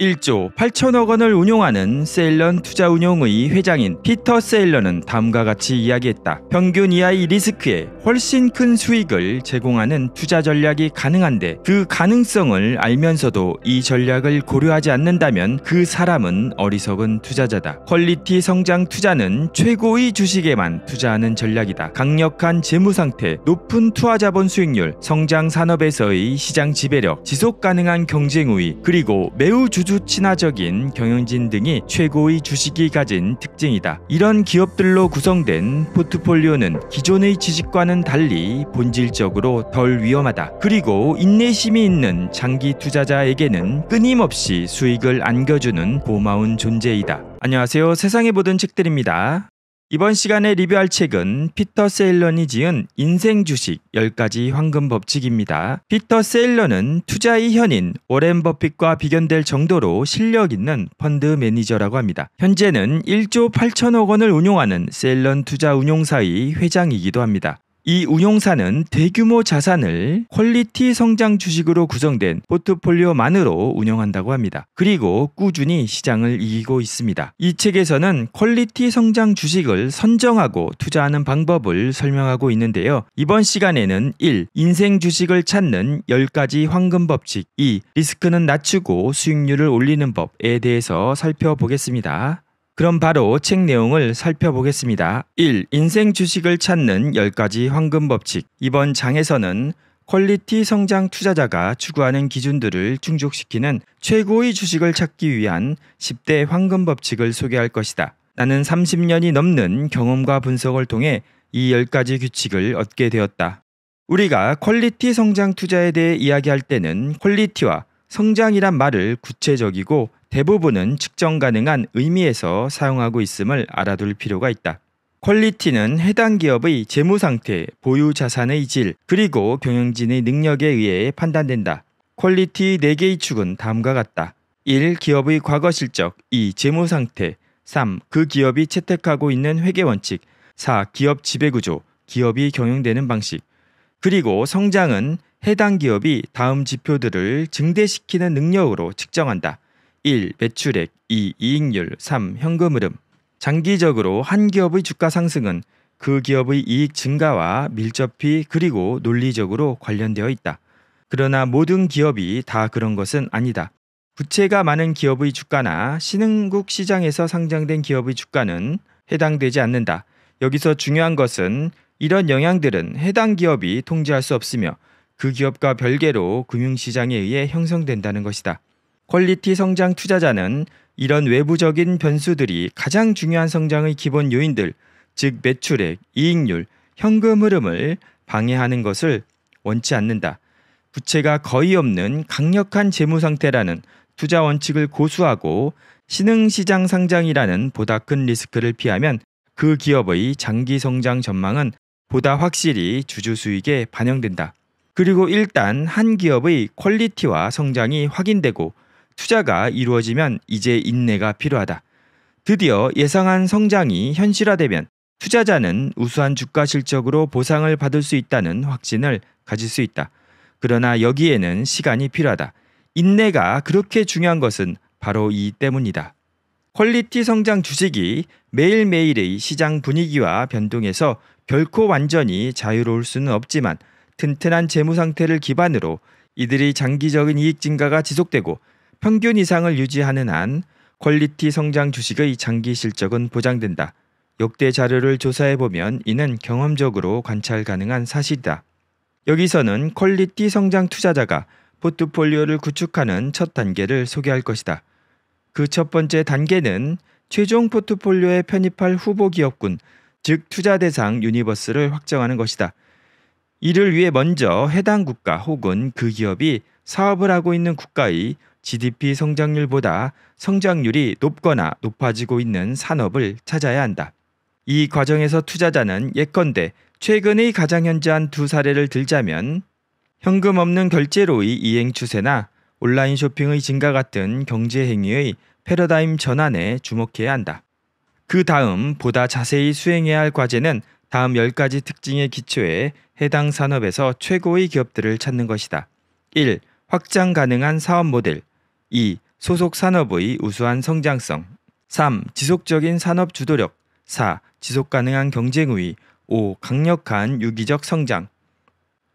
1조 8천억 원을 운용하는 세일런 투자운용의 회장인 피터 세일런은 다음과 같이 이야기했다. 평균 이하의 리스크에 훨씬 큰 수익을 제공하는 투자 전략이 가능한데 그 가능성을 알면서도 이 전략을 고려하지 않는다면 그 사람은 어리석은 투자자다. 퀄리티 성장 투자는 최고의 주식에만 투자하는 전략이다. 강력한 재무 상태, 높은 투하 자본 수익률, 성장 산업에서의 시장 지배력, 지속 가능한 경쟁 우위, 그리고 매우 주 주주 친화적인 경영진 등이 최고의 주식이 가진 특징이다. 이런 기업들로 구성된 포트폴리오는 기존의 지식과는 달리 본질적으로 덜 위험하다. 그리고 인내심이 있는 장기 투자자에게는 끊임없이 수익을 안겨주는 고마운 존재이다. 안녕하세요. 세상에 보던 책들입니다. 이번 시간에 리뷰할 책은 피터 세일런이 지은 인생 주식 10가지 황금 법칙입니다. 피터 세일런은 투자의 현인 워렌 버핏과 비견될 정도로 실력 있는 펀드 매니저라고 합니다. 현재는 1조 8천억 원을 운용하는 세일런 투자 운용사의 회장이기도 합니다. 이 운용사는 대규모 자산을 퀄리티 성장 주식으로 구성된 포트폴리오만으로 운영한다고 합니다. 그리고 꾸준히 시장을 이기고 있습니다. 이 책에서는 퀄리티 성장 주식을 선정하고 투자하는 방법을 설명하고 있는데요. 이번 시간에는 1. 인생 주식을 찾는 10가지 황금 법칙 2. 리스크는 낮추고 수익률을 올리는 법에 대해서 살펴보겠습니다. 그럼 바로 책 내용을 살펴보겠습니다. 1. 인생 주식을 찾는 10가지 황금 법칙. 이번 장에서는 퀄리티 성장 투자자가 추구하는 기준들을 충족시키는 최고의 주식을 찾기 위한 10대 황금 법칙을 소개할 것이다. 나는 30년이 넘는 경험과 분석을 통해 이 10가지 규칙을 얻게 되었다. 우리가 퀄리티 성장 투자에 대해 이야기할 때는 퀄리티와 성장이란 말을 구체적이고 대부분은 측정 가능한 의미에서 사용하고 있음을 알아둘 필요가 있다. 퀄리티는 해당 기업의 재무 상태, 보유 자산의 질, 그리고 경영진의 능력에 의해 판단된다. 퀄리티 4개의 축은 다음과 같다. 1. 기업의 과거 실적 2. 재무 상태 3. 그 기업이 채택하고 있는 회계 원칙 4. 기업 지배 구조 기업이 경영되는 방식 그리고 성장은 해당 기업이 다음 지표들을 증대시키는 능력으로 측정한다. 1. 매출액 2. 이익률 3. 현금 흐름 장기적으로 한 기업의 주가 상승은 그 기업의 이익 증가와 밀접히 그리고 논리적으로 관련되어 있다. 그러나 모든 기업이 다 그런 것은 아니다. 부채가 많은 기업의 주가나 신흥국 시장에서 상장된 기업의 주가는 해당되지 않는다. 여기서 중요한 것은 이런 영향들은 해당 기업이 통제할 수 없으며 그 기업과 별개로 금융시장에 의해 형성된다는 것이다. 퀄리티 성장 투자자는 이런 외부적인 변수들이 가장 중요한 성장의 기본 요인들, 즉 매출액, 이익률, 현금 흐름을 방해하는 것을 원치 않는다. 부채가 거의 없는 강력한 재무 상태라는 투자 원칙을 고수하고 신흥 시장 상장이라는 보다 큰 리스크를 피하면 그 기업의 장기 성장 전망은 보다 확실히 주주 수익에 반영된다. 그리고 일단 한 기업의 퀄리티와 성장이 확인되고 투자가 이루어지면 이제 인내가 필요하다. 드디어 예상한 성장이 현실화되면 투자자는 우수한 주가 실적으로 보상을 받을 수 있다는 확신을 가질 수 있다. 그러나 여기에는 시간이 필요하다. 인내가 그렇게 중요한 것은 바로 이 때문이다. 퀄리티 성장 주식이 매일매일의 시장 분위기와 변동에서 결코 완전히 자유로울 수는 없지만 튼튼한 재무 상태를 기반으로 이들이 장기적인 이익 증가가 지속되고 평균 이상을 유지하는 한 퀄리티 성장 주식의 장기 실적은 보장된다. 역대 자료를 조사해 보면 이는 경험적으로 관찰 가능한 사실이다. 여기서는 퀄리티 성장 투자자가 포트폴리오를 구축하는 첫 단계를 소개할 것이다. 그 첫 번째 단계는 최종 포트폴리오에 편입할 후보 기업군, 즉 투자 대상 유니버스를 확정하는 것이다. 이를 위해 먼저 해당 국가 혹은 그 기업이 사업을 하고 있는 국가의 GDP 성장률보다 성장률이 높거나 높아지고 있는 산업을 찾아야 한다. 이 과정에서 투자자는 예컨대 최근의 가장 현저한 두 사례를 들자면 현금 없는 결제로의 이행 추세나 온라인 쇼핑의 증가 같은 경제 행위의 패러다임 전환에 주목해야 한다. 그 다음 보다 자세히 수행해야 할 과제는 다음 10가지 특징에 기초해 해당 산업에서 최고의 기업들을 찾는 것이다. 1. 확장 가능한 사업 모델 2. 소속 산업의 우수한 성장성 3. 지속적인 산업 주도력 4. 지속 가능한 경쟁의 5. 강력한 유기적 성장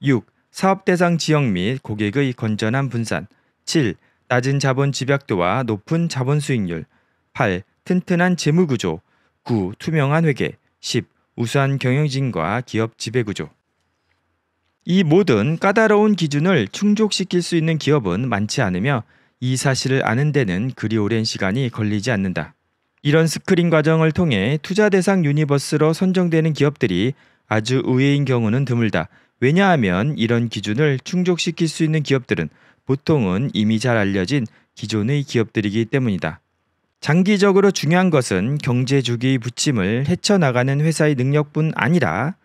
6. 사업 대상 지역 및 고객의 건전한 분산 7. 낮은 자본 집약도와 높은 자본 수익률 8. 튼튼한 재무 구조 9. 투명한 회계 10. 우수한 경영진과 기업 지배 구조 이 모든 까다로운 기준을 충족시킬 수 있는 기업은 많지 않으며 이 사실을 아는 데는 그리 오랜 시간이 걸리지 않는다. 이런 스크린 과정을 통해 투자 대상 유니버스로 선정되는 기업들이 아주 의외인 경우는 드물다. 왜냐하면 이런 기준을 충족시킬 수 있는 기업들은 보통은 이미 잘 알려진 기존의 기업들이기 때문이다. 장기적으로 중요한 것은 경제 주기의 부침을 헤쳐나가는 회사의 능력뿐 아니라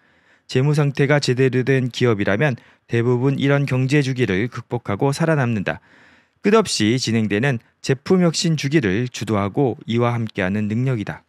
재무 상태가 제대로 된 기업이라면 대부분 이런 경제 주기를 극복하고 살아남는다. 끝없이 진행되는 제품 혁신 주기를 주도하고 이와 함께하는 능력이다.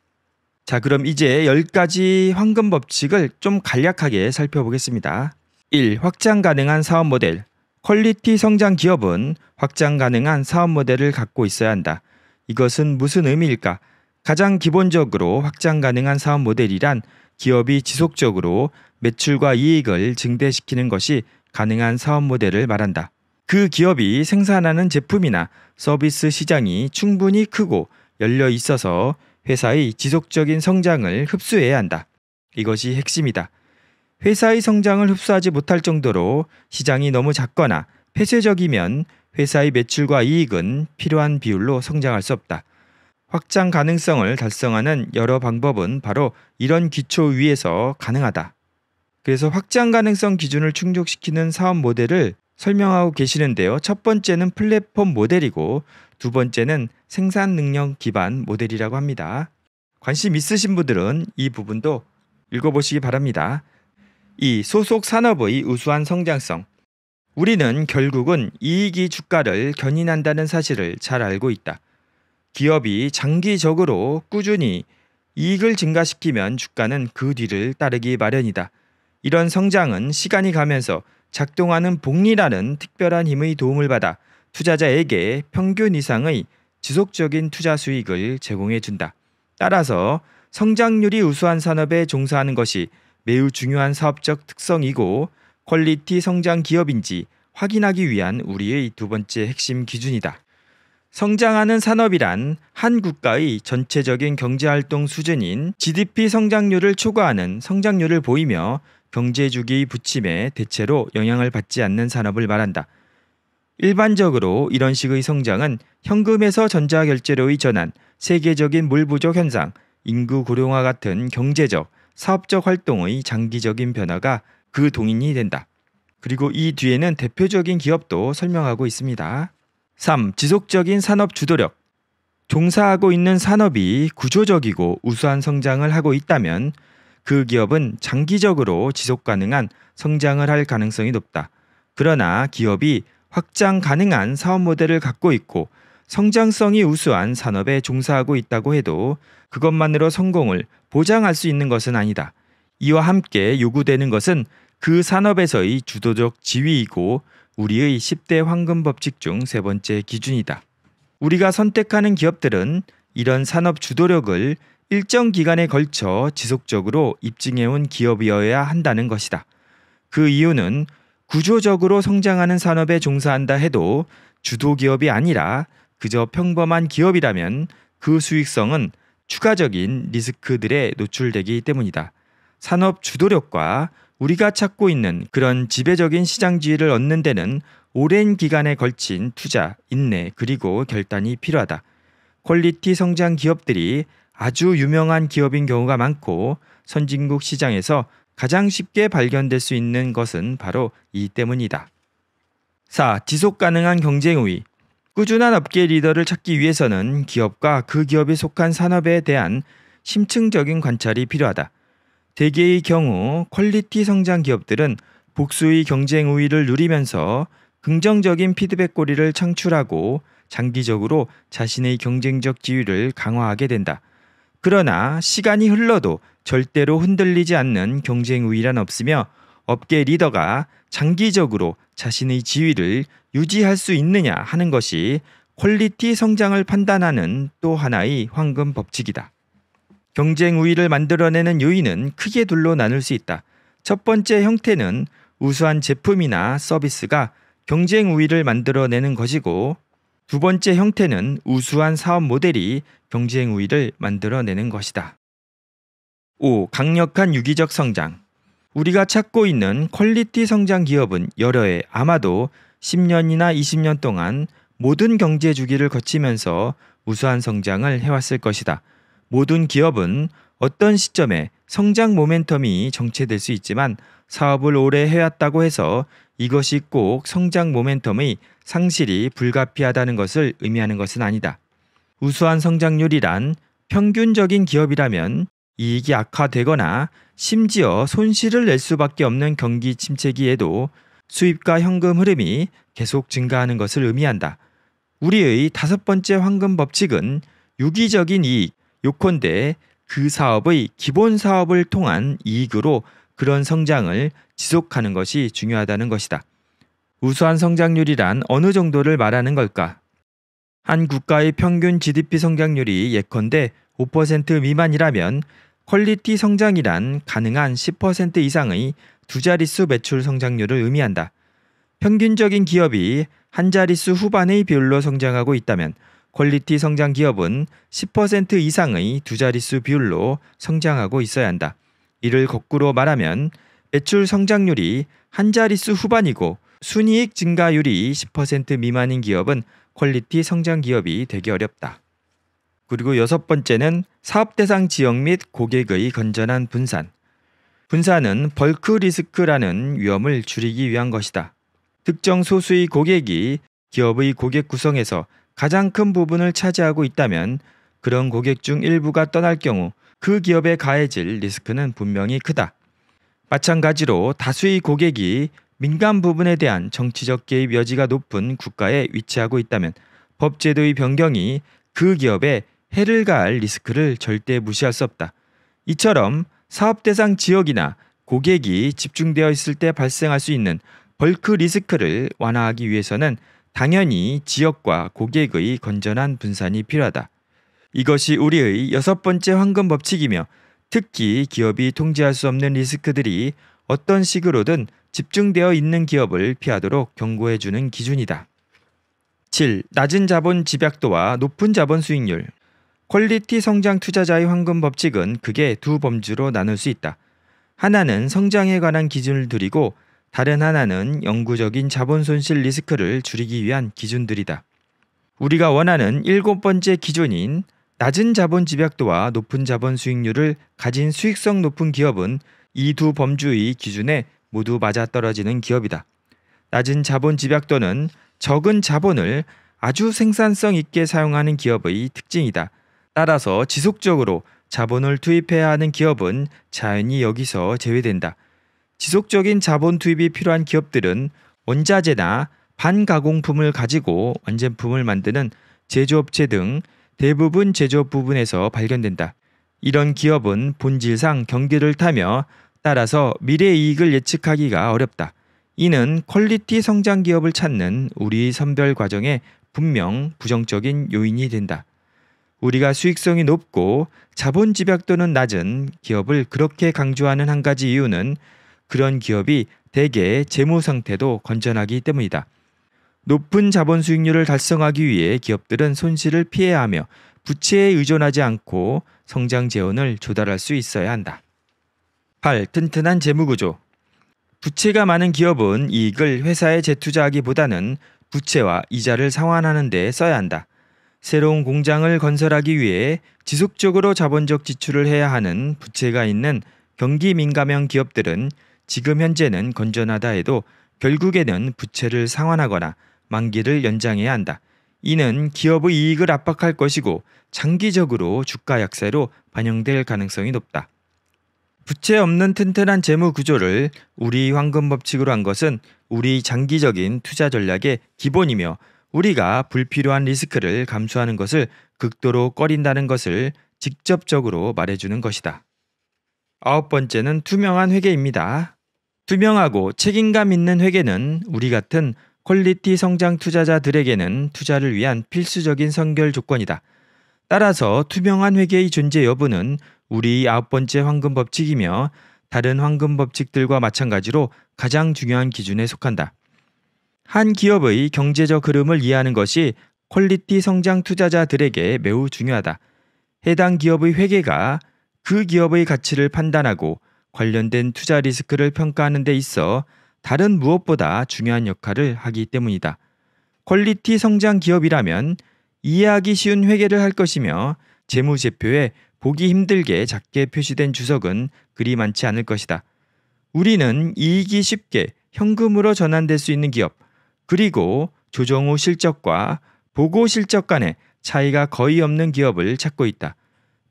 자, 그럼 이제 10가지 황금 법칙을 좀 간략하게 살펴보겠습니다. 1. 확장 가능한 사업 모델. 퀄리티 성장 기업은 확장 가능한 사업 모델을 갖고 있어야 한다. 이것은 무슨 의미일까? 가장 기본적으로 확장 가능한 사업 모델이란 기업이 지속적으로 매출과 이익을 증대시키는 것이 가능한 사업 모델을 말한다. 그 기업이 생산하는 제품이나 서비스 시장이 충분히 크고 열려 있어서 회사의 지속적인 성장을 흡수해야 한다. 이것이 핵심이다. 회사의 성장을 흡수하지 못할 정도로 시장이 너무 작거나 폐쇄적이면 회사의 매출과 이익은 필요한 비율로 성장할 수 없다. 확장 가능성을 달성하는 여러 방법은 바로 이런 기초 위에서 가능하다. 그래서 확장 가능성 기준을 충족시키는 사업 모델을 설명하고 계시는데요. 첫 번째는 플랫폼 모델이고 두 번째는 생산 능력 기반 모델이라고 합니다. 관심 있으신 분들은 이 부분도 읽어보시기 바랍니다. 이 소속 산업의 우수한 성장성. 우리는 결국은 이익이 주가를 견인한다는 사실을 잘 알고 있다. 기업이 장기적으로 꾸준히 이익을 증가시키면 주가는 그 뒤를 따르기 마련이다. 이런 성장은 시간이 가면서 작동하는 복리라는 특별한 힘의 도움을 받아 투자자에게 평균 이상의 지속적인 투자 수익을 제공해 준다. 따라서 성장률이 우수한 산업에 종사하는 것이 매우 중요한 사업적 특성이고 퀄리티 성장 기업인지 확인하기 위한 우리의 두 번째 핵심 기준이다. 성장하는 산업이란 한 국가의 전체적인 경제활동 수준인 GDP 성장률을 초과하는 성장률을 보이며 경제주기 부침에 대체로 영향을 받지 않는 산업을 말한다. 일반적으로 이런 식의 성장은 현금에서 전자결제로의 전환, 세계적인 물 부족 현상, 인구 고령화 같은 경제적, 사업적 활동의 장기적인 변화가 그 동인이 된다. 그리고 이 뒤에는 대표적인 기업도 설명하고 있습니다. 3. 지속적인 산업 주도력. 종사하고 있는 산업이 구조적이고 우수한 성장을 하고 있다면 그 기업은 장기적으로 지속 가능한 성장을 할 가능성이 높다. 그러나 기업이 확장 가능한 사업 모델을 갖고 있고 성장성이 우수한 산업에 종사하고 있다고 해도 그것만으로 성공을 보장할 수 있는 것은 아니다. 이와 함께 요구되는 것은 그 산업에서의 주도적 지위이고 우리의 10대 황금 법칙 중 세 번째 기준이다. 우리가 선택하는 기업들은 이런 산업 주도력을 일정 기간에 걸쳐 지속적으로 입증해온 기업이어야 한다는 것이다. 그 이유는 구조적으로 성장하는 산업에 종사한다 해도 주도 기업이 아니라 그저 평범한 기업이라면 그 수익성은 추가적인 리스크들에 노출되기 때문이다. 산업 주도력과 우리가 찾고 있는 그런 지배적인 시장 지위를 얻는 데는 오랜 기간에 걸친 투자, 인내, 그리고 결단이 필요하다. 퀄리티 성장 기업들이 아주 유명한 기업인 경우가 많고 선진국 시장에서 가장 쉽게 발견될 수 있는 것은 바로 이 때문이다. 4. 지속 가능한 경쟁 우위. 꾸준한 업계 리더를 찾기 위해서는 기업과 그 기업이 속한 산업에 대한 심층적인 관찰이 필요하다. 대개의 경우 퀄리티 성장 기업들은 복수의 경쟁 우위를 누리면서 긍정적인 피드백 고리를 창출하고 장기적으로 자신의 경쟁적 지위를 강화하게 된다. 그러나 시간이 흘러도 절대로 흔들리지 않는 경쟁 우위란 없으며 업계 리더가 장기적으로 자신의 지위를 유지할 수 있느냐 하는 것이 퀄리티 성장을 판단하는 또 하나의 황금 법칙이다. 경쟁 우위를 만들어내는 요인은 크게 둘로 나눌 수 있다. 첫 번째 형태는 우수한 제품이나 서비스가 경쟁 우위를 만들어내는 것이고 두 번째 형태는 우수한 사업 모델이 경쟁 우위를 만들어내는 것이다. 5. 강력한 유기적 성장. 우리가 찾고 있는 퀄리티 성장 기업은 여러 해 아마도 10년이나 20년 동안 모든 경제 주기를 거치면서 우수한 성장을 해왔을 것이다. 모든 기업은 어떤 시점에 성장 모멘텀이 정체될 수 있지만 사업을 오래 해왔다고 해서 이것이 꼭 성장 모멘텀의 상실이 불가피하다는 것을 의미하는 것은 아니다. 우수한 성장률이란 평균적인 기업이라면 이익이 악화되거나 심지어 손실을 낼 수밖에 없는 경기 침체기에도 수입과 현금 흐름이 계속 증가하는 것을 의미한다. 우리의 다섯 번째 황금 법칙은 유기적인 이익, 요컨대 그 사업의 기본 사업을 통한 이익으로 그런 성장을 지속하는 것이 중요하다는 것이다. 우수한 성장률이란 어느 정도를 말하는 걸까? 한 국가의 평균 GDP 성장률이 예컨대 5% 미만이라면 퀄리티 성장이란 가능한 10% 이상의 두 자릿수 매출 성장률을 의미한다. 평균적인 기업이 한 자릿수 후반의 비율로 성장하고 있다면 퀄리티 성장 기업은 10% 이상의 두 자릿수 비율로 성장하고 있어야 한다. 이를 거꾸로 말하면 매출 성장률이 한 자릿수 후반이고 순이익 증가율이 1 0 미만인 기업은 퀄리티 성장 기업이 되기 어렵다. 그리고 여섯 번째는 사업 대상 지역 및 고객의 건전한 분산. 분산은 벌크 리스크라는 위험을 줄이기 위한 것이다. 특정 소수의 고객이 기업의 고객 구성에서 가장 큰 부분을 차지하고 있다면 그런 고객 중 일부가 떠날 경우 그 기업에 가해질 리스크는 분명히 크다. 마찬가지로 다수의 고객이 민간 부분에 대한 정치적 개입 여지가 높은 국가에 위치하고 있다면 법제도의 변경이 그 기업에 해를 가할 리스크를 절대 무시할 수 없다. 이처럼 사업 대상 지역이나 고객이 집중되어 있을 때 발생할 수 있는 벌크 리스크를 완화하기 위해서는 당연히 지역과 고객의 건전한 분산이 필요하다. 이것이 우리의 여섯 번째 황금 법칙이며 특히 기업이 통제할 수 없는 리스크들이 어떤 식으로든 집중되어 있는 기업을 피하도록 경고해 주는 기준이다. 7. 낮은 자본 집약도와 높은 자본 수익률. 퀄리티 성장 투자자의 황금 법칙은 그게 두 범주로 나눌 수 있다. 하나는 성장에 관한 기준을 두리고 다른 하나는 영구적인 자본 손실 리스크를 줄이기 위한 기준들이다. 우리가 원하는 일곱 번째 기준인 낮은 자본 집약도와 높은 자본 수익률을 가진 수익성 높은 기업은 이 두 범주의 기준에 모두 맞아떨어지는 기업이다. 낮은 자본 집약도는 적은 자본을 아주 생산성 있게 사용하는 기업의 특징이다. 따라서 지속적으로 자본을 투입해야 하는 기업은 자연히 여기서 제외된다. 지속적인 자본 투입이 필요한 기업들은 원자재나 반가공품을 가지고 완제품을 만드는 제조업체 등 대부분 제조업 부분에서 발견된다. 이런 기업은 본질상 경기를 타며 따라서 미래 이익을 예측하기가 어렵다. 이는 퀄리티 성장 기업을 찾는 우리 선별 과정에 분명 부정적인 요인이 된다. 우리가 수익성이 높고 자본 집약도는 낮은 기업을 그렇게 강조하는 한 가지 이유는 그런 기업이 대개 재무 상태도 건전하기 때문이다. 높은 자본 수익률을 달성하기 위해 기업들은 손실을 피해야 하며 부채에 의존하지 않고 성장 재원을 조달할 수 있어야 한다. 8. 튼튼한 재무구조 부채가 많은 기업은 이익을 회사에 재투자하기보다는 부채와 이자를 상환하는 데 써야 한다. 새로운 공장을 건설하기 위해 지속적으로 자본적 지출을 해야 하는 부채가 있는 경기 민감형 기업들은 지금 현재는 건전하다 해도 결국에는 부채를 상환하거나 만기를 연장해야 한다. 이는 기업의 이익을 압박할 것이고 장기적으로 주가 약세로 반영될 가능성이 높다. 부채 없는 튼튼한 재무 구조를 우리 황금 법칙으로 한 것은 우리 장기적인 투자 전략의 기본이며 우리가 불필요한 리스크를 감수하는 것을 극도로 꺼린다는 것을 직접적으로 말해주는 것이다. 아홉 번째는 투명한 회계입니다. 투명하고 책임감 있는 회계는 우리 같은 퀄리티 성장 투자자들에게는 투자를 위한 필수적인 선결 조건이다. 따라서 투명한 회계의 존재 여부는 우리 아홉 번째 황금 법칙이며 다른 황금 법칙들과 마찬가지로 가장 중요한 기준에 속한다. 한 기업의 경제적 흐름을 이해하는 것이 퀄리티 성장 투자자들에게 매우 중요하다. 해당 기업의 회계가 그 기업의 가치를 판단하고 관련된 투자 리스크를 평가하는 데 있어 다른 무엇보다 중요한 역할을 하기 때문이다. 퀄리티 성장 기업이라면 이해하기 쉬운 회계를 할 것이며 재무제표에 보기 힘들게 작게 표시된 주석은 그리 많지 않을 것이다. 우리는 이익이 쉽게 현금으로 전환될 수 있는 기업, 그리고 조정 후 실적과 보고 실적 간의 차이가 거의 없는 기업을 찾고 있다.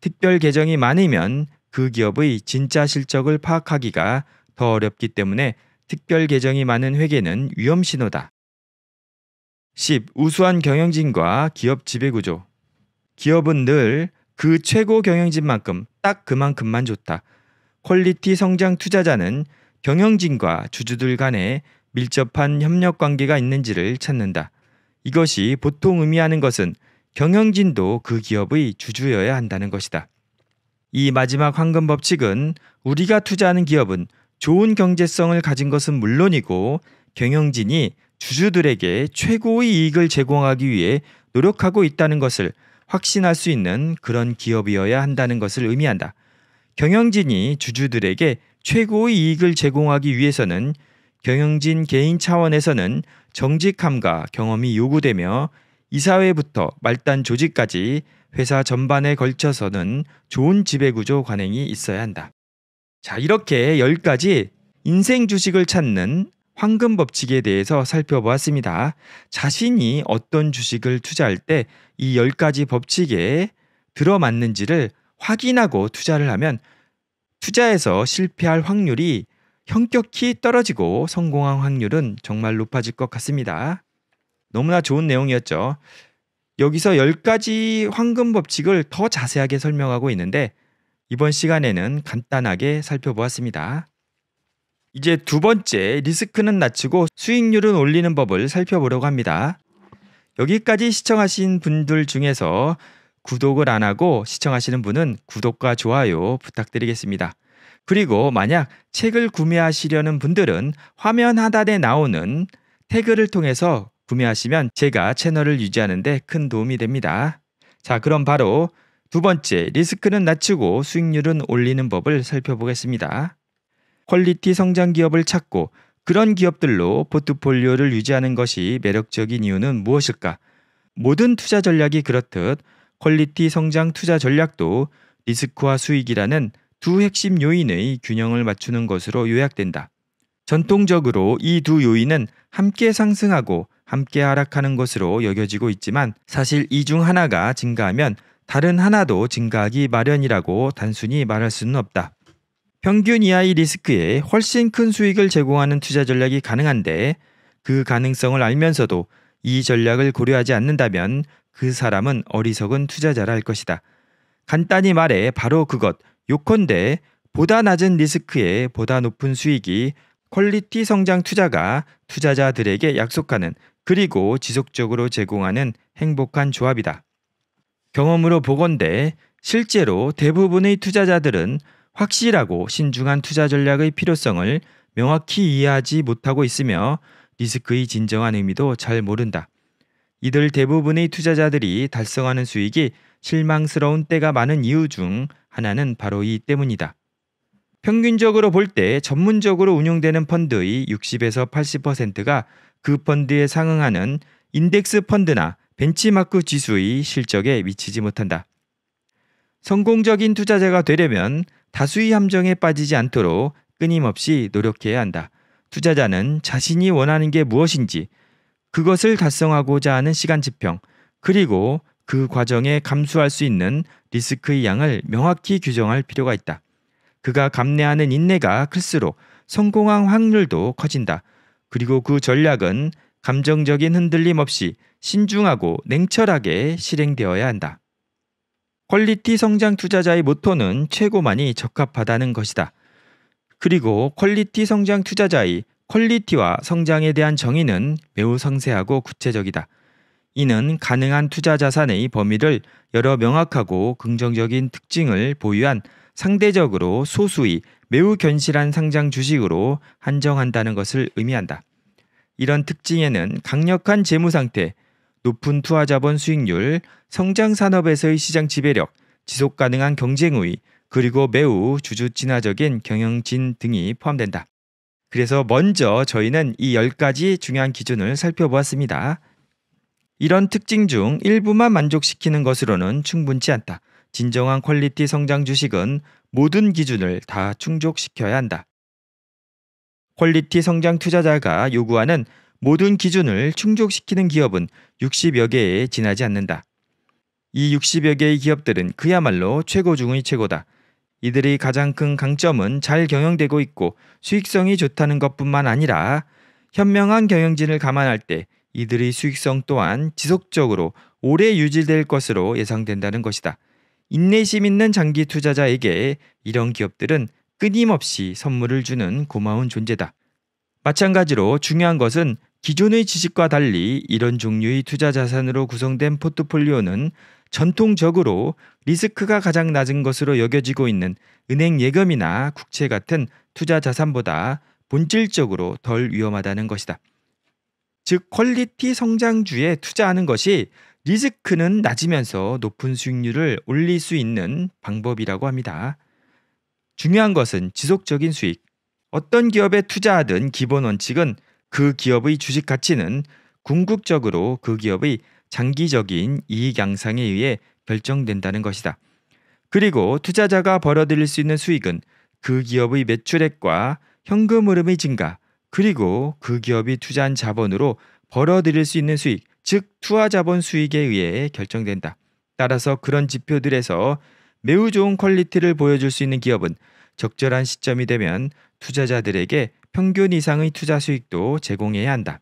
특별 계정이 많으면 그 기업의 진짜 실적을 파악하기가 더 어렵기 때문에 특별 계정이 많은 회계는 위험 신호다. 10. 우수한 경영진과 기업 지배구조. 기업은 늘그 최고 경영진만큼 딱 그만큼만 좋다. 퀄리티 성장 투자자는 경영진과 주주들 간에 밀접한 협력 관계가 있는지를 찾는다. 이것이 보통 의미하는 것은 경영진도 그 기업의 주주여야 한다는 것이다. 이 마지막 황금 법칙은 우리가 투자하는 기업은 좋은 경제성을 가진 것은 물론이고 경영진이 주주들에게 최고의 이익을 제공하기 위해 노력하고 있다는 것을 확신할 수 있는 그런 기업이어야 한다는 것을 의미한다. 경영진이 주주들에게 최고의 이익을 제공하기 위해서는 경영진 개인 차원에서는 정직함과 경험이 요구되며 이사회부터 말단 조직까지 회사 전반에 걸쳐서는 좋은 지배구조 관행이 있어야 한다. 자, 이렇게 10가지 인생 주식을 찾는 황금 법칙에 대해서 살펴보았습니다. 자신이 어떤 주식을 투자할 때 이 10가지 법칙에 들어맞는지를 확인하고 투자를 하면 투자에서 실패할 확률이 현격히 떨어지고 성공한 확률은 정말 높아질 것 같습니다. 너무나 좋은 내용이었죠. 여기서 10가지 황금 법칙을 더 자세하게 설명하고 있는데 이번 시간에는 간단하게 살펴보았습니다. 이제 두 번째 리스크는 낮추고 수익률은 올리는 법을 살펴보려고 합니다. 여기까지 시청하신 분들 중에서 구독을 안 하고 시청하시는 분은 구독과 좋아요 부탁드리겠습니다. 그리고 만약 책을 구매하시려는 분들은 화면 하단에 나오는 태그를 통해서 구매하시면 제가 채널을 유지하는데 큰 도움이 됩니다. 자, 그럼 바로 두 번째, 리스크는 낮추고 수익률은 올리는 법을 살펴보겠습니다. 퀄리티 성장 기업을 찾고 그런 기업들로 포트폴리오를 유지하는 것이 매력적인 이유는 무엇일까? 모든 투자 전략이 그렇듯 퀄리티 성장 투자 전략도 리스크와 수익이라는 두 핵심 요인의 균형을 맞추는 것으로 요약된다. 전통적으로 이 두 요인은 함께 상승하고 함께 하락하는 것으로 여겨지고 있지만 사실 이 중 하나가 증가하면 다른 하나도 증가하기 마련이라고 단순히 말할 수는 없다. 평균 이하의 리스크에 훨씬 큰 수익을 제공하는 투자 전략이 가능한데 그 가능성을 알면서도 이 전략을 고려하지 않는다면 그 사람은 어리석은 투자자라 할 것이다. 간단히 말해 바로 그것 요컨대 보다 낮은 리스크에 보다 높은 수익이 퀄리티 성장 투자가 투자자들에게 약속하는 그리고 지속적으로 제공하는 행복한 조합이다. 경험으로 보건대 실제로 대부분의 투자자들은 확실하고 신중한 투자 전략의 필요성을 명확히 이해하지 못하고 있으며 리스크의 진정한 의미도 잘 모른다. 이들 대부분의 투자자들이 달성하는 수익이 실망스러운 때가 많은 이유 중 하나는 바로 이 때문이다. 평균적으로 볼 때 전문적으로 운용되는 펀드의 60에서 80%가 그 펀드에 상응하는 인덱스 펀드나 벤치마크 지수의 실적에 미치지 못한다. 성공적인 투자자가 되려면 다수의 함정에 빠지지 않도록 끊임없이 노력해야 한다. 투자자는 자신이 원하는 게 무엇인지 그것을 달성하고자 하는 시간 지평 그리고 그 과정에 감수할 수 있는 리스크의 양을 명확히 규정할 필요가 있다. 그가 감내하는 인내가 클수록 성공한 확률도 커진다. 그리고 그 전략은 감정적인 흔들림 없이 신중하고 냉철하게 실행되어야 한다. 퀄리티 성장 투자자의 모토는 최고만이 적합하다는 것이다. 그리고 퀄리티 성장 투자자의 퀄리티와 성장에 대한 정의는 매우 상세하고 구체적이다. 이는 가능한 투자 자산의 범위를 여러 명확하고 긍정적인 특징을 보유한 상대적으로 소수의 매우 견실한 상장 주식으로 한정한다는 것을 의미한다. 이런 특징에는 강력한 재무 상태, 높은 투하 자본 수익률, 성장 산업에서의 시장 지배력, 지속 가능한 경쟁 우위, 그리고 매우 주주 친화적인 경영진 등이 포함된다. 그래서 먼저 저희는 이 10가지 중요한 기준을 살펴보았습니다. 이런 특징 중 일부만 만족시키는 것으로는 충분치 않다. 진정한 퀄리티 성장 주식은 모든 기준을 다 충족시켜야 한다. 퀄리티 성장 투자자가 요구하는 모든 기준을 충족시키는 기업은 60여 개에 지나지 않는다. 이 60여 개의 기업들은 그야말로 최고 중의 최고다. 이들의 가장 큰 강점은 잘 경영되고 있고 수익성이 좋다는 것뿐만 아니라 현명한 경영진을 감안할 때 이들의 수익성 또한 지속적으로 오래 유지될 것으로 예상된다는 것이다. 인내심 있는 장기 투자자에게 이런 기업들은 끊임없이 선물을 주는 고마운 존재다. 마찬가지로 중요한 것은 기존의 지식과 달리 이런 종류의 투자 자산으로 구성된 포트폴리오는 전통적으로 리스크가 가장 낮은 것으로 여겨지고 있는 은행 예금이나 국채 같은 투자 자산보다 본질적으로 덜 위험하다는 것이다. 즉 퀄리티 성장주에 투자하는 것이 리스크는 낮으면서 높은 수익률을 올릴 수 있는 방법이라고 합니다. 중요한 것은 지속적인 수익. 어떤 기업에 투자하든 기본 원칙은 그 기업의 주식 가치는 궁극적으로 그 기업의 장기적인 이익 양상에 의해 결정된다는 것이다. 그리고 투자자가 벌어들일 수 있는 수익은 그 기업의 매출액과 현금 흐름의 증가, 그리고 그 기업이 투자한 자본으로 벌어들일 수 있는 수익, 즉 투하 자본 수익에 의해 결정된다. 따라서 그런 지표들에서 매우 좋은 퀄리티를 보여줄 수 있는 기업은 적절한 시점이 되면 투자자들에게 평균 이상의 투자 수익도 제공해야 한다.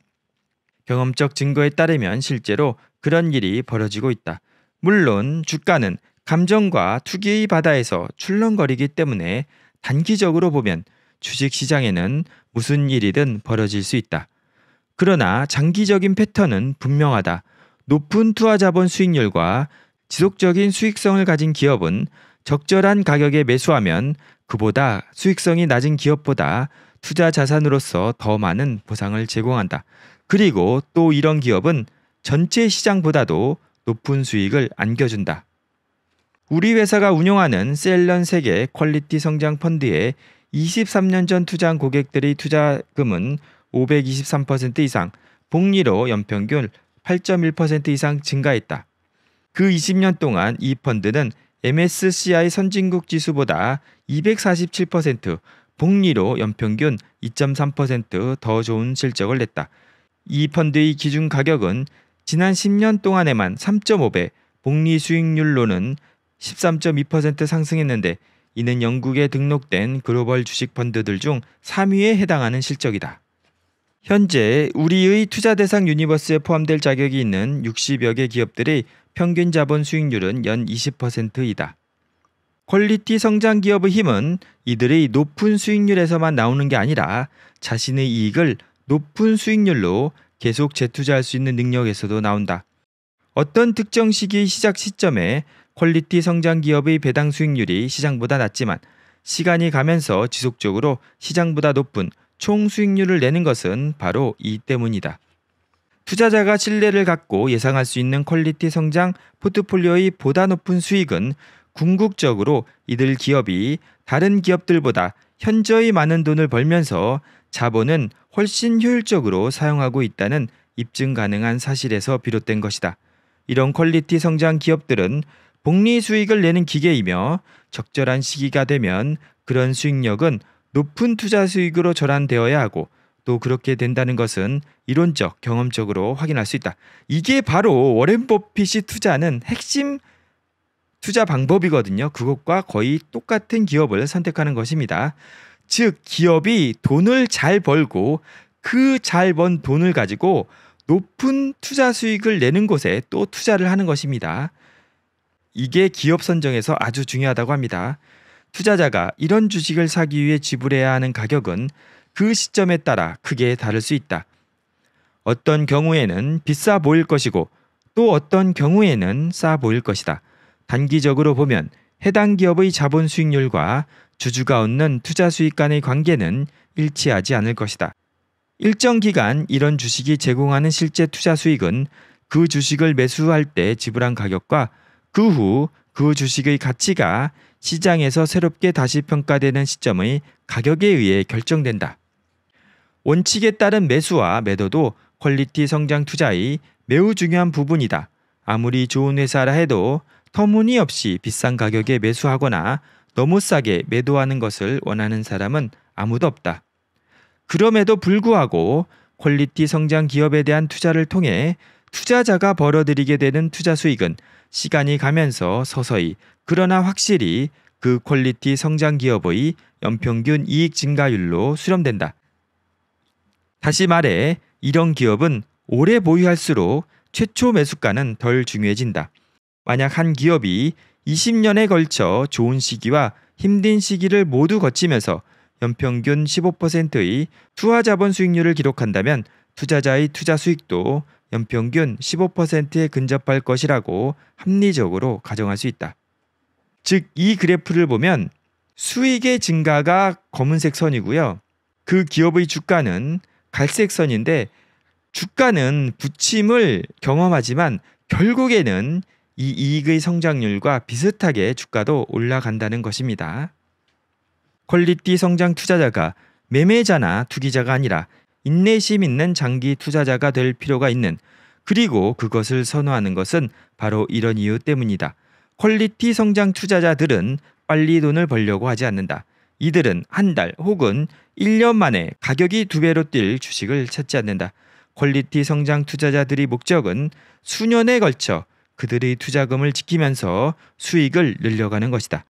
경험적 증거에 따르면 실제로 그런 일이 벌어지고 있다. 물론 주가는 감정과 투기의 바다에서 출렁거리기 때문에 단기적으로 보면 주식 시장에는 무슨 일이든 벌어질 수 있다. 그러나 장기적인 패턴은 분명하다. 높은 투하 자본 수익률과 지속적인 수익성을 가진 기업은 적절한 가격에 매수하면 그보다 수익성이 낮은 기업보다 투자 자산으로서 더 많은 보상을 제공한다. 그리고 또 이런 기업은 전체 시장보다도 높은 수익을 안겨준다. 우리 회사가 운영하는 셀런 세계 퀄리티 성장 펀드에 23년 전 투자한 고객들의 투자금은 523% 이상, 복리로 연평균 8.1% 이상 증가했다. 그 20년 동안 이 펀드는 MSCI 선진국 지수보다 247%, 복리로 연평균 2.3%더 좋은 실적을 냈다. 이 펀드의 기준 가격은 지난 10년 동안에만 3.5배, 복리 수익률로는 13.2% 상승했는데 이는 영국에 등록된 글로벌 주식 펀드들 중 3위에 해당하는 실적이다. 현재 우리의 투자 대상 유니버스에 포함될 자격이 있는 60여 개 기업들의 평균 자본 수익률은 연 20%이다. 퀄리티 성장 기업의 힘은 이들의 높은 수익률에서만 나오는 게 아니라 자신의 이익을 높은 수익률로 계속 재투자할 수 있는 능력에서도 나온다. 어떤 특정 시기 시작 시점에 퀄리티 성장 기업의 배당 수익률이 시장보다 낮지만 시간이 가면서 지속적으로 시장보다 높은 총 수익률을 내는 것은 바로 이 때문이다. 투자자가 신뢰를 갖고 예상할 수 있는 퀄리티 성장 포트폴리오의 보다 높은 수익은 궁극적으로 이들 기업이 다른 기업들보다 현저히 많은 돈을 벌면서 자본은 훨씬 효율적으로 사용하고 있다는 입증 가능한 사실에서 비롯된 것이다. 이런 퀄리티 성장 기업들은 복리 수익을 내는 기계이며 적절한 시기가 되면 그런 수익력은 높은 투자 수익으로 전환되어야 하고 또 그렇게 된다는 것은 이론적, 경험적으로 확인할 수 있다. 이게 바로 워렌 버핏이 투자하는 핵심 투자 방법이거든요. 그것과 거의 똑같은 기업을 선택하는 것입니다. 즉, 기업이 돈을 잘 벌고 그 잘 번 돈을 가지고 높은 투자 수익을 내는 곳에 또 투자를 하는 것입니다. 이게 기업 선정에서 아주 중요하다고 합니다. 투자자가 이런 주식을 사기 위해 지불해야 하는 가격은 그 시점에 따라 크게 다를 수 있다. 어떤 경우에는 비싸 보일 것이고 또 어떤 경우에는 싸 보일 것이다. 단기적으로 보면 해당 기업의 자본 수익률과 주주가 얻는 투자 수익 간의 관계는 일치하지 않을 것이다. 일정 기간 이런 주식이 제공하는 실제 투자 수익은 그 주식을 매수할 때 지불한 가격과 그 후그 그 주식의 가치가 시장에서 새롭게 다시 평가되는 시점의 가격에 의해 결정된다. 원칙에 따른 매수와 매도도 퀄리티 성장 투자의 매우 중요한 부분이다. 아무리 좋은 회사라 해도 터무니없이 비싼 가격에 매수하거나 너무 싸게 매도하는 것을 원하는 사람은 아무도 없다. 그럼에도 불구하고 퀄리티 성장 기업에 대한 투자를 통해 투자자가 벌어들이게 되는 투자 수익은 시간이 가면서 서서히 그러나 확실히 그 퀄리티 성장 기업의 연평균 이익 증가율로 수렴된다. 다시 말해 이런 기업은 오래 보유할수록 최초 매수가는 덜 중요해진다. 만약 한 기업이 20년에 걸쳐 좋은 시기와 힘든 시기를 모두 거치면서 연평균 15%의 투하 자본 수익률을 기록한다면 투자자의 투자 수익도 연평균 15%에 근접할 것이라고 합리적으로 가정할 수 있다. 즉, 이 그래프를 보면 수익의 증가가 검은색 선이고요. 그 기업의 주가는 갈색 선인데 주가는 부침을 경험하지만 결국에는 이 이익의 성장률과 비슷하게 주가도 올라간다는 것입니다. 퀄리티 성장 투자자가 매매자나 투기자가 아니라 인내심 있는 장기 투자자가 될 필요가 있는 그리고 그것을 선호하는 것은 바로 이런 이유 때문이다. 퀄리티 성장 투자자들은 빨리 돈을 벌려고 하지 않는다. 이들은 한 달 혹은 1년 만에 가격이 두 배로 뛸 주식을 찾지 않는다. 퀄리티 성장 투자자들이 목적은 수년에 걸쳐 그들의 투자금을 지키면서 수익을 늘려가는 것이다.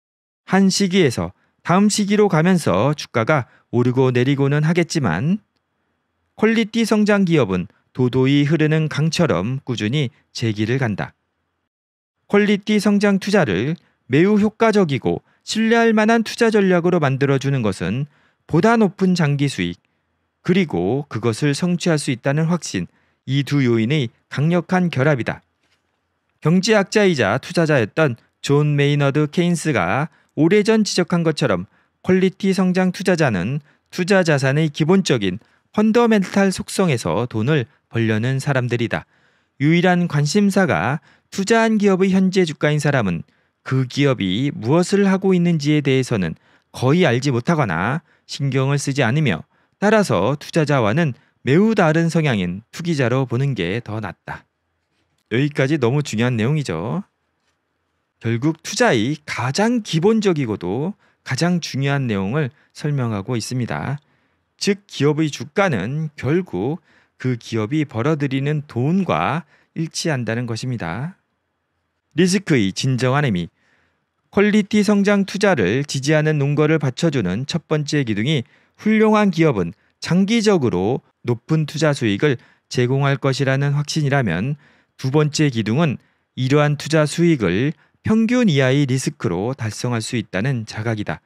한 시기에서 다음 시기로 가면서 주가가 오르고 내리고는 하겠지만 퀄리티 성장 기업은 도도히 흐르는 강처럼 꾸준히 제기를 간다. 퀄리티 성장 투자를 매우 효과적이고 신뢰할 만한 투자 전략으로 만들어주는 것은 보다 높은 장기 수익, 그리고 그것을 성취할 수 있다는 확신, 이 두 요인의 강력한 결합이다. 경제학자이자 투자자였던 존 메이너드 케인스가 오래전 지적한 것처럼 퀄리티 성장 투자자는 투자 자산의 기본적인 펀더멘탈 속성에서 돈을 벌려는 사람들이다. 유일한 관심사가 투자한 기업의 현재 주가인 사람은 그 기업이 무엇을 하고 있는지에 대해서는 거의 알지 못하거나 신경을 쓰지 않으며 따라서 투자자와는 매우 다른 성향인 투기자로 보는 게 더 낫다. 여기까지 너무 중요한 내용이죠. 결국 투자의 가장 기본적이고도 가장 중요한 내용을 설명하고 있습니다. 즉 기업의 주가는 결국 그 기업이 벌어들이는 돈과 일치한다는 것입니다. 리스크의 진정한 의미 퀄리티 성장 투자를 지지하는 논거를 받쳐주는 첫 번째 기둥이 훌륭한 기업은 장기적으로 높은 투자 수익을 제공할 것이라는 확신이라면 두 번째 기둥은 이러한 투자 수익을 평균 이하의 리스크로 달성할 수 있다는 자각이다.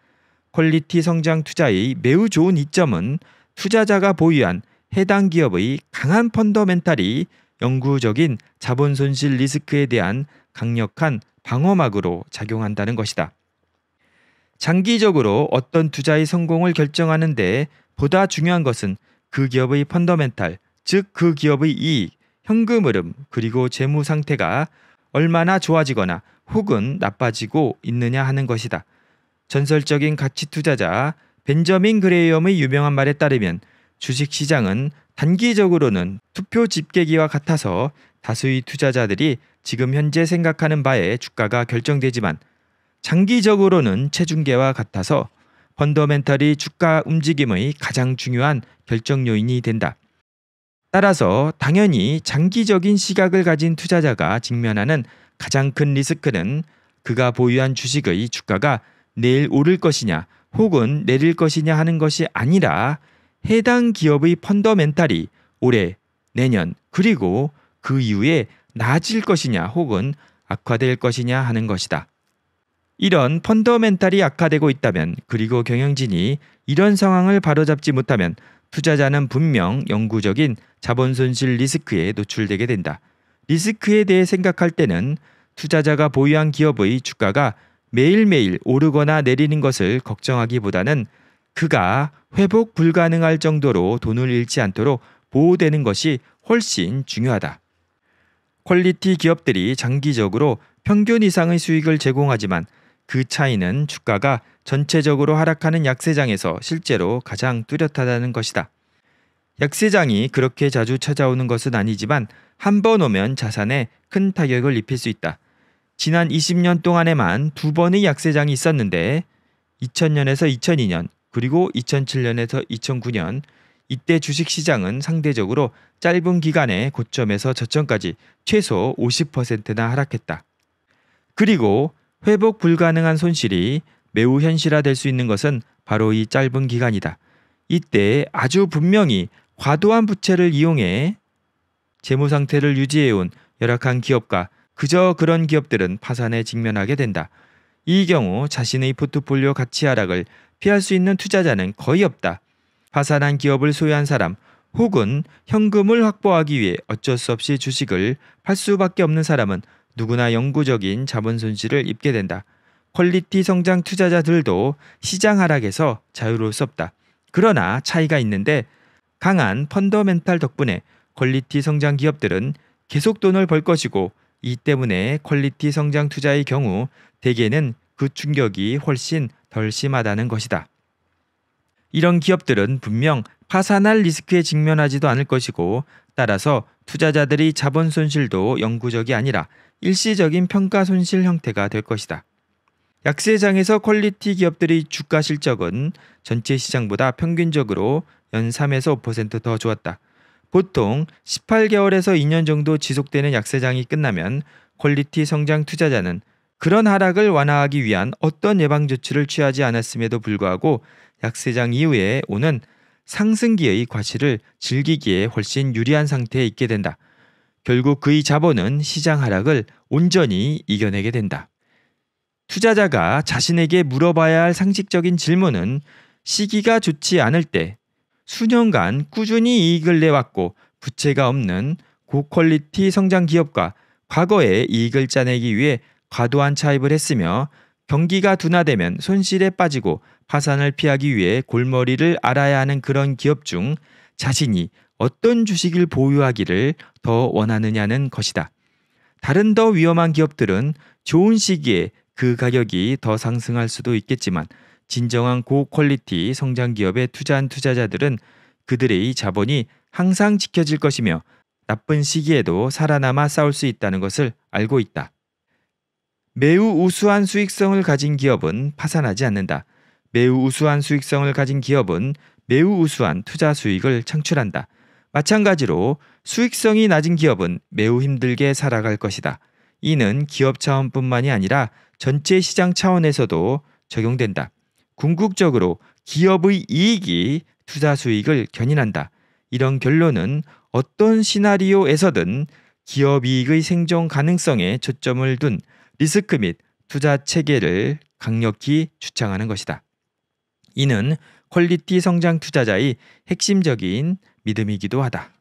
퀄리티 성장 투자의 매우 좋은 이점은 투자자가 보유한 해당 기업의 강한 펀더멘탈이 영구적인 자본 손실 리스크에 대한 강력한 방어막으로 작용한다는 것이다. 장기적으로 어떤 투자의 성공을 결정하는데 보다 중요한 것은 그 기업의 펀더멘탈, 즉 그 기업의 이익, 현금 흐름 그리고 재무 상태가 얼마나 좋아지거나 혹은 나빠지고 있느냐 하는 것이다. 전설적인 가치 투자자 벤저민 그레이엄의 유명한 말에 따르면 주식 시장은 단기적으로는 투표 집계기와 같아서 다수의 투자자들이 지금 현재 생각하는 바에 주가가 결정되지만 장기적으로는 체중계와 같아서 펀더멘털이 주가 움직임의 가장 중요한 결정 요인이 된다. 따라서 당연히 장기적인 시각을 가진 투자자가 직면하는 가장 큰 리스크는 그가 보유한 주식의 주가가 내일 오를 것이냐 혹은 내릴 것이냐 하는 것이 아니라 해당 기업의 펀더멘탈이 올해, 내년, 그리고 그 이후에 나아질 것이냐 혹은 악화될 것이냐 하는 것이다. 이런 펀더멘탈이 악화되고 있다면 그리고 경영진이 이런 상황을 바로잡지 못하면 투자자는 분명 영구적인 자본 손실 리스크에 노출되게 된다. 리스크에 대해 생각할 때는 투자자가 보유한 기업의 주가가 매일매일 오르거나 내리는 것을 걱정하기보다는 그가 회복 불가능할 정도로 돈을 잃지 않도록 보호되는 것이 훨씬 중요하다. 퀄리티 기업들이 장기적으로 평균 이상의 수익을 제공하지만 그 차이는 주가가 전체적으로 하락하는 약세장에서 실제로 가장 뚜렷하다는 것이다. 약세장이 그렇게 자주 찾아오는 것은 아니지만 한 번 오면 자산에 큰 타격을 입힐 수 있다. 지난 20년 동안에만 두 번의 약세장이 있었는데 2000년에서 2002년 그리고 2007년에서 2009년 이때 주식시장은 상대적으로 짧은 기간에 고점에서 저점까지 최소 50%나 하락했다. 그리고 회복 불가능한 손실이 매우 현실화될 수 있는 것은 바로 이 짧은 기간이다. 이때 아주 분명히 과도한 부채를 이용해 재무 상태를 유지해온 열악한 기업과 그저 그런 기업들은 파산에 직면하게 된다. 이 경우 자신의 포트폴리오 가치 하락을 피할 수 있는 투자자는 거의 없다. 파산한 기업을 소유한 사람 혹은 현금을 확보하기 위해 어쩔 수 없이 주식을 팔 수밖에 없는 사람은 누구나 영구적인 자본 손실을 입게 된다. 퀄리티 성장 투자자들도 시장 하락에서 자유로울 수 없다. 그러나 차이가 있는데 강한 펀더멘탈 덕분에 퀄리티 성장 기업들은 계속 돈을 벌 것이고 이 때문에 퀄리티 성장 투자의 경우 대개는 그 충격이 훨씬 덜 심하다는 것이다. 이런 기업들은 분명 파산할 리스크에 직면하지도 않을 것이고 따라서 투자자들이 자본 손실도 영구적이 아니라 일시적인 평가 손실 형태가 될 것이다. 약세장에서 퀄리티 기업들의 주가 실적은 전체 시장보다 평균적으로 연 3에서 5%더 좋았다. 보통 18개월에서 2년 정도 지속되는 약세장이 끝나면 퀄리티 성장 투자자는 그런 하락을 완화하기 위한 어떤 예방 조치를 취하지 않았음에도 불구하고 약세장 이후에 오는 상승기의 과실을 즐기기에 훨씬 유리한 상태에 있게 된다. 결국 그의 자본은 시장 하락을 온전히 이겨내게 된다. 투자자가 자신에게 물어봐야 할 상식적인 질문은 시기가 좋지 않을 때 수년간 꾸준히 이익을 내왔고 부채가 없는 고퀄리티 성장 기업과 과거에 이익을 짜내기 위해 과도한 차입을 했으며 경기가 둔화되면 손실에 빠지고 파산을 피하기 위해 골머리를 알아야 하는 그런 기업 중 자신이 어떤 주식을 보유하기를 더 원하느냐는 것이다. 다른 더 위험한 기업들은 좋은 시기에 그 가격이 더 상승할 수도 있겠지만 진정한 고퀄리티 성장 기업에 투자한 투자자들은 그들의 자본이 항상 지켜질 것이며 나쁜 시기에도 살아남아 싸울 수 있다는 것을 알고 있다. 매우 우수한 수익성을 가진 기업은 파산하지 않는다. 매우 우수한 수익성을 가진 기업은 매우 우수한 투자 수익을 창출한다. 마찬가지로 수익성이 낮은 기업은 매우 힘들게 살아갈 것이다. 이는 기업 차원뿐만이 아니라 전체 시장 차원에서도 적용된다. 궁극적으로 기업의 이익이 투자 수익을 견인한다. 이런 결론은 어떤 시나리오에서든 기업 이익의 생존 가능성에 초점을 둔 리스크 및 투자 체계를 강력히 주창하는 것이다. 이는 퀄리티 성장 투자자의 핵심적인 믿음이기도 하다.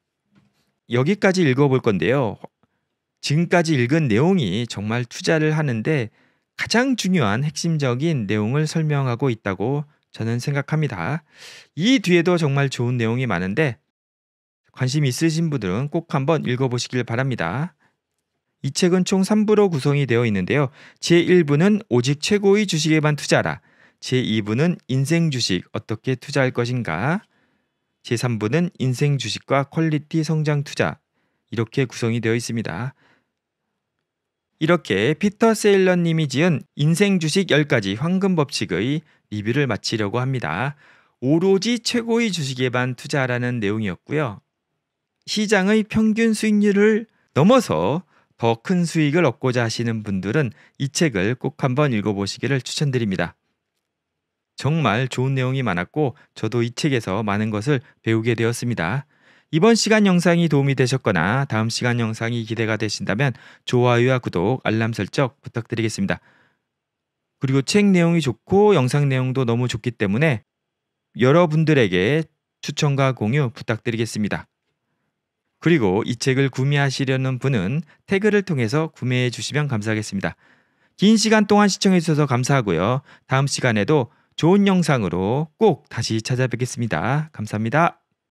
여기까지 읽어볼 건데요. 지금까지 읽은 내용이 정말 투자를 하는데 가장 중요한 핵심적인 내용을 설명하고 있다고 저는 생각합니다. 이 뒤에도 정말 좋은 내용이 많은데 관심 있으신 분들은 꼭 한번 읽어보시길 바랍니다. 이 책은 총 3부로 구성이 되어 있는데요. 제1부는 오직 최고의 주식에만 투자라. 제2부는 인생 주식 어떻게 투자할 것인가. 제3부는 인생 주식과 퀄리티 성장 투자 이렇게 구성이 되어 있습니다. 이렇게 피터 세일러 님이 지은 인생 주식 10가지 황금 법칙의 리뷰를 마치려고 합니다. 오로지 최고의 주식에만 투자라는 하 내용이었고요. 시장의 평균 수익률을 넘어서 더 큰 수익을 얻고자 하시는 분들은 이 책을 꼭 한번 읽어보시기를 추천드립니다. 정말 좋은 내용이 많았고 저도 이 책에서 많은 것을 배우게 되었습니다. 이번 시간 영상이 도움이 되셨거나 다음 시간 영상이 기대가 되신다면 좋아요와 구독, 알람 설정 부탁드리겠습니다. 그리고 책 내용이 좋고 영상 내용도 너무 좋기 때문에 여러분들에게 추천과 공유 부탁드리겠습니다. 그리고 이 책을 구매하시려는 분은 태그를 통해서 구매해 주시면 감사하겠습니다. 긴 시간 동안 시청해 주셔서 감사하고요. 다음 시간에도 좋은 영상으로 꼭 다시 찾아뵙겠습니다. 감사합니다.